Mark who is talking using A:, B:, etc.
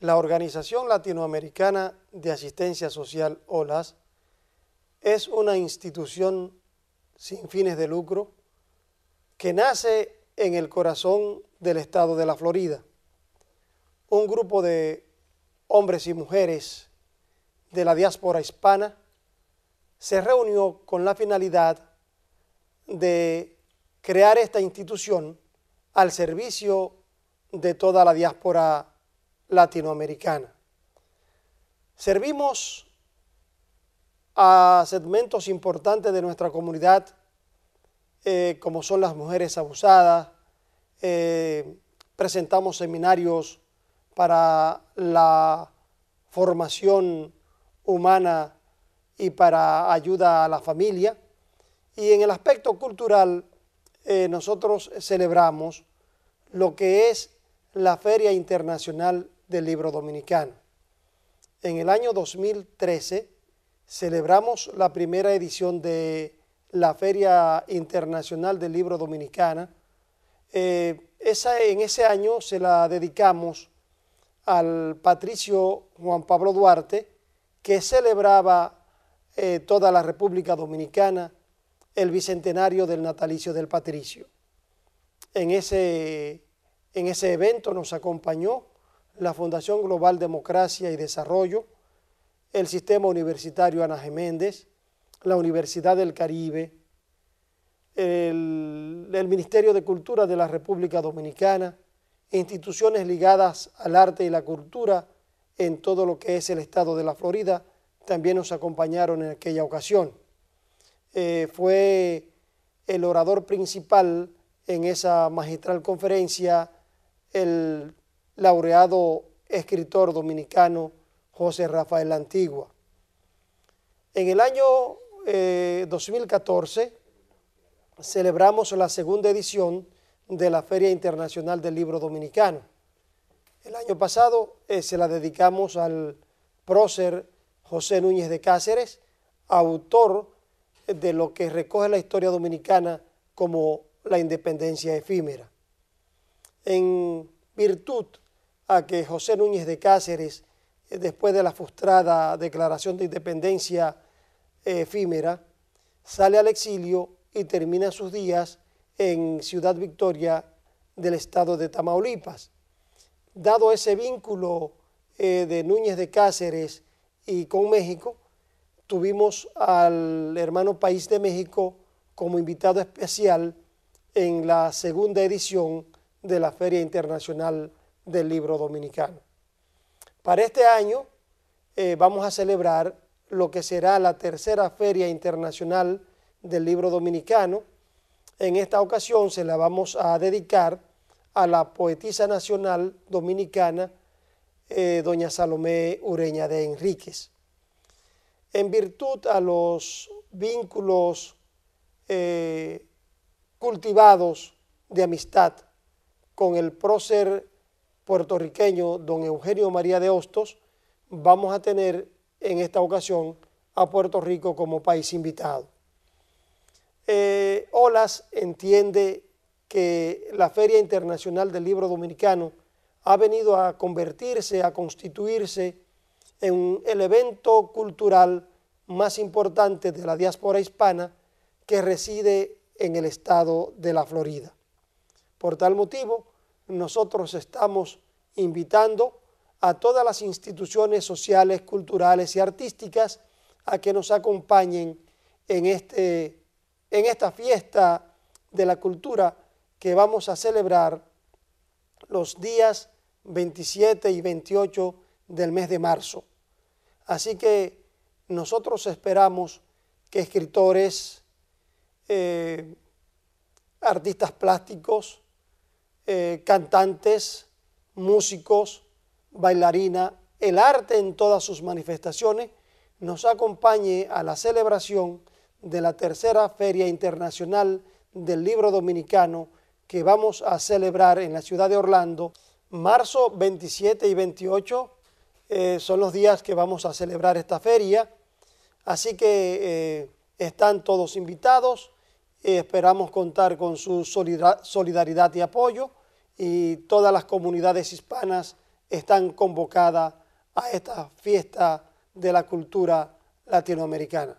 A: La Organización Latinoamericana de Asistencia Social, OLAS, es una institución sin fines de lucro que nace en el corazón del estado de la Florida. Un grupo de hombres y mujeres de la diáspora hispana se reunió con la finalidad de crear esta institución al servicio de toda la diáspora latinoamericana. Servimos a segmentos importantes de nuestra comunidad, eh, como son las mujeres abusadas, eh, presentamos seminarios para la formación humana y para ayuda a la familia. Y en el aspecto cultural, eh, nosotros celebramos lo que es la Feria Internacional del libro dominicano. En el año 2013 celebramos la primera edición de la Feria Internacional del Libro Dominicana. Eh, esa, en ese año se la dedicamos al patricio Juan Pablo Duarte, que celebraba eh, toda la República Dominicana el bicentenario del natalicio del patricio. En ese, en ese evento nos acompañó la Fundación Global Democracia y Desarrollo, el Sistema Universitario Ana Geméndez, la Universidad del Caribe, el, Ministerio de Cultura de la República Dominicana, instituciones ligadas al arte y la cultura en todo lo que es el estado de la Florida, también nos acompañaron en aquella ocasión. Eh, fue el orador principal en esa magistral conferencia el laureado escritor dominicano José Rafael Antigua. En el año 2014 eh, celebramos la segunda edición de la Feria Internacional del Libro Dominicano. El año pasado eh, se la dedicamos al prócer José Núñez de Cáceres, autor de lo que recoge la historia dominicana como la independencia efímera. En virtud a que José Núñez de Cáceres, eh, después de la frustrada declaración de independencia eh, efímera, sale al exilio y termina sus días en Ciudad Victoria del estado de Tamaulipas. Dado ese vínculo eh, de Núñez de Cáceres y con México, tuvimos al hermano país de México como invitado especial en la segunda edición de la Feria Internacional del libro dominicano. Para este año eh, vamos a celebrar lo que será la tercera Feria Internacional del Libro Dominicano. En esta ocasión se la vamos a dedicar a la poetisa nacional dominicana, eh, doña Salomé Ureña de Enríquez. En virtud a los vínculos eh, cultivados de amistad con el prócer puertorriqueño don Eugenio María de Hostos, vamos a tener en esta ocasión a Puerto Rico como país invitado. Eh, Olas entiende que la Feria Internacional del Libro Dominicano ha venido a convertirse, a constituirse en el evento cultural más importante de la diáspora hispana que reside en el estado de la Florida. Por tal motivo, nosotros estamos invitando a todas las instituciones sociales, culturales y artísticas a que nos acompañen en, este, en esta fiesta de la cultura que vamos a celebrar los días 27 y 28 del mes de marzo. Así que nosotros esperamos que escritores, eh, artistas plásticos, eh, cantantes, músicos, bailarina, el arte en todas sus manifestaciones, nos acompañe a la celebración de la tercera Feria Internacional del Libro Dominicano que vamos a celebrar en la ciudad de Orlando. Marzo 27 y 28 eh, son los días que vamos a celebrar esta feria, así que eh, están todos invitados. esperamos contar con su solidaridad y apoyo y todas las comunidades hispanas están convocadas a esta fiesta de la cultura latinoamericana.